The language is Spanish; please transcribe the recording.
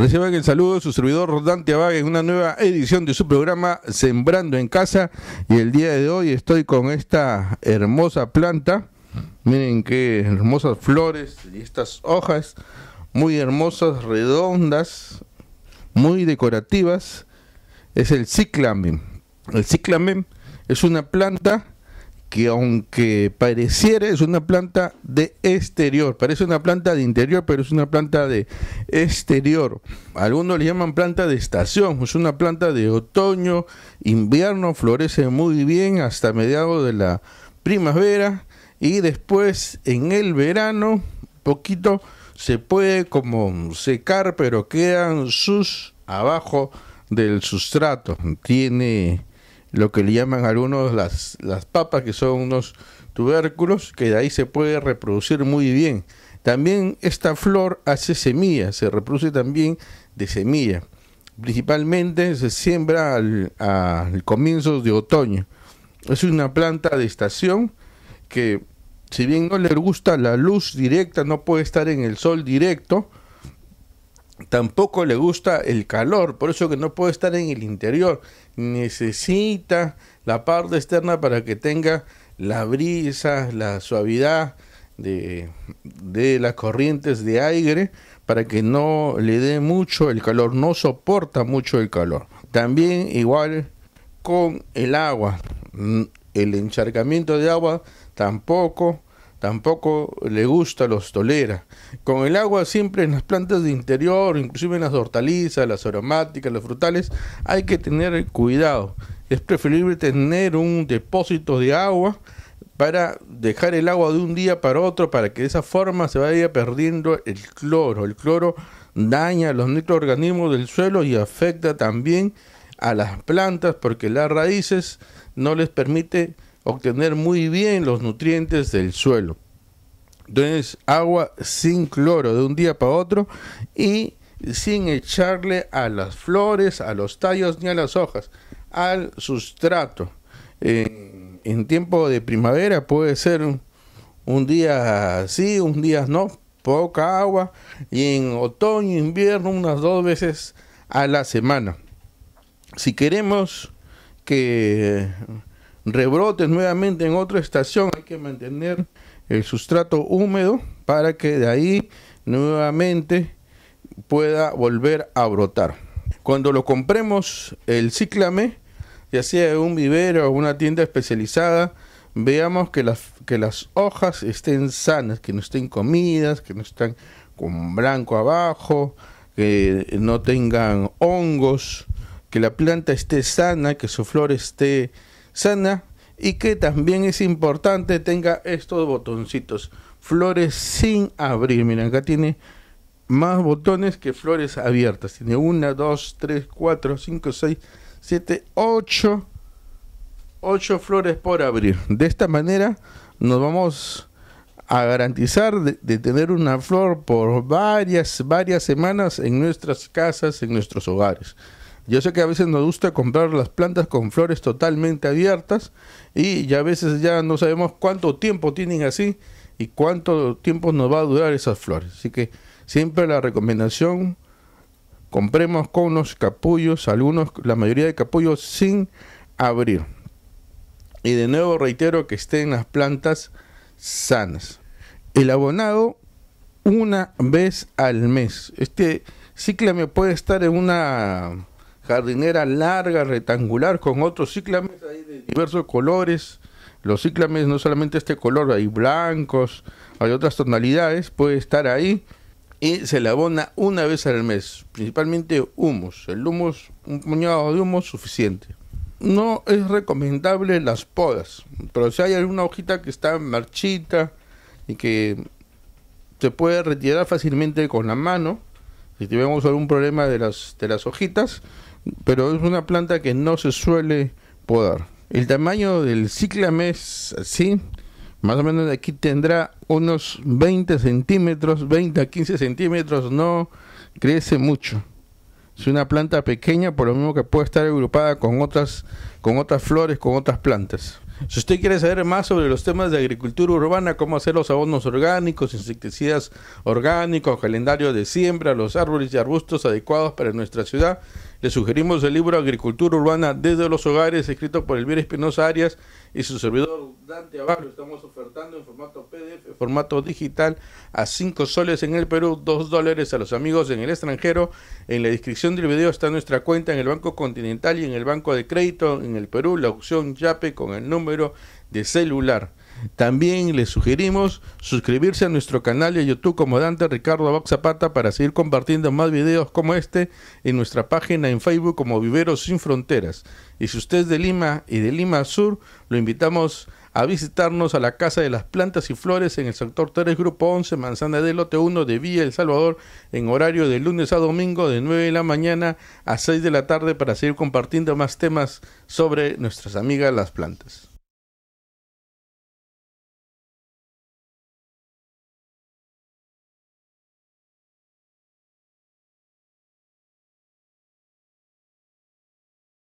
Reciban el saludo de su servidor Dante Abag, en una nueva edición de su programa Sembrando en Casa. Y el día de hoy estoy con esta hermosa planta. Miren qué hermosas flores y estas hojas, muy hermosas, redondas, muy decorativas. Es el ciclamen. El ciclamen es una planta que aunque pareciera es una planta de exterior, parece una planta de interior, pero es una planta de exterior. Algunos le llaman planta de estación, es una planta de otoño, invierno, florece muy bien hasta mediados de la primavera y después en el verano, poquito, se puede como secar, pero quedan sus abajo del sustrato. Tiene lo que le llaman algunos las, las papas, que son unos tubérculos, que de ahí se puede reproducir muy bien. También esta flor hace semilla, se reproduce también de semilla. Principalmente se siembra al, al comienzo de otoño. Es una planta de estación que si bien no le gusta la luz directa, no puede estar en el sol directo, tampoco le gusta el calor, por eso que no puede estar en el interior, necesita la parte externa para que tenga la brisa, la suavidad de, las corrientes de aire, para que no le dé mucho el calor, no soporta mucho el calor. También igual con el agua, mm, el encharcamiento de agua tampoco tampoco le gusta, los tolera. Con el agua siempre en las plantas de interior, inclusive en las hortalizas, las aromáticas, los frutales, hay que tener cuidado. Es preferible tener un depósito de agua para dejar el agua de un día para otro para que de esa forma se vaya perdiendo el cloro. El cloro daña los microorganismos del suelo y afecta también a las plantas porque las raíces no les permite obtener muy bien los nutrientes del suelo. Entonces, agua sin cloro de un día para otro y sin echarle a las flores, a los tallos ni a las hojas, al sustrato. en tiempo de primavera puede ser un, un día sí, un día no, poca agua y en otoño, invierno unas dos veces a la semana. Si queremos que rebrotes nuevamente en otra estación. Hay que mantener el sustrato húmedo para que de ahí nuevamente pueda volver a brotar. Cuando lo compremos el cíclame, ya sea en un vivero o una tienda especializada, veamos que las, que las hojas estén sanas, que no estén comidas, que no estén con blanco abajo, que no tengan hongos, que la planta esté sana, que su flor esté sana y que también es importante tenga estos botoncitos. Flores sin abrir. Miren, acá tiene más botones que flores abiertas. Tiene 1, 2, 3, 4, 5, 6, 7, 8. 8 flores por abrir. De esta manera nos vamos a garantizar de, tener una flor por varias, varias semanas en nuestras casas, en nuestros hogares. Yo sé que a veces nos gusta comprar las plantas con flores totalmente abiertas y ya a veces ya no sabemos cuánto tiempo tienen así y cuánto tiempo nos va a durar esas flores. Así que siempre la recomendación, compremos con unos capullos, algunos, la mayoría de capullos sin abrir. Y de nuevo reitero que estén las plantas sanas. El abonado una vez al mes. Este me puede estar en una jardinera larga, rectangular, con otros cíclames de diversos colores. Los cíclames, no solamente este color, hay blancos, hay otras tonalidades, puede estar ahí. Y se le abona una vez al mes, principalmente humus. El humus, un puñado de humus suficiente. No es recomendable las podas, pero si hay alguna hojita que está marchita y que se puede retirar fácilmente con la mano, si tenemos algún problema de las, de las hojitas, pero es una planta que no se suele podar. El tamaño del cíclame es así, más o menos aquí tendrá unos 20 centímetros, 20 a 15 centímetros, no crece mucho. Es una planta pequeña, por lo mismo que puede estar agrupada con otras, con otras flores, con otras plantas. Si usted quiere saber más sobre los temas de agricultura urbana, cómo hacer los abonos orgánicos, insecticidas orgánicos, calendario de siembra, los árboles y arbustos adecuados para nuestra ciudad, le sugerimos el libro Agricultura Urbana desde los Hogares, escrito por Elvira Espinosa Arias y su servidor Dante abajo estamos ofertando en formato PDF, formato digital, a 5 soles en el Perú, 2 dólares a los amigos en el extranjero. En la descripción del video está nuestra cuenta en el Banco Continental y en el Banco de Crédito en el Perú, la opción YAPE con el número de celular también les sugerimos suscribirse a nuestro canal de YouTube como Dante Ricardo Box para seguir compartiendo más videos como este en nuestra página en Facebook como Viveros Sin Fronteras. Y si usted es de Lima y de Lima Sur, lo invitamos a visitarnos a la Casa de las Plantas y Flores en el sector 3, Grupo 11, Manzana del Lote 1 de Villa El Salvador, en horario de lunes a domingo de 9 de la mañana a 6 de la tarde para seguir compartiendo más temas sobre nuestras amigas las plantas.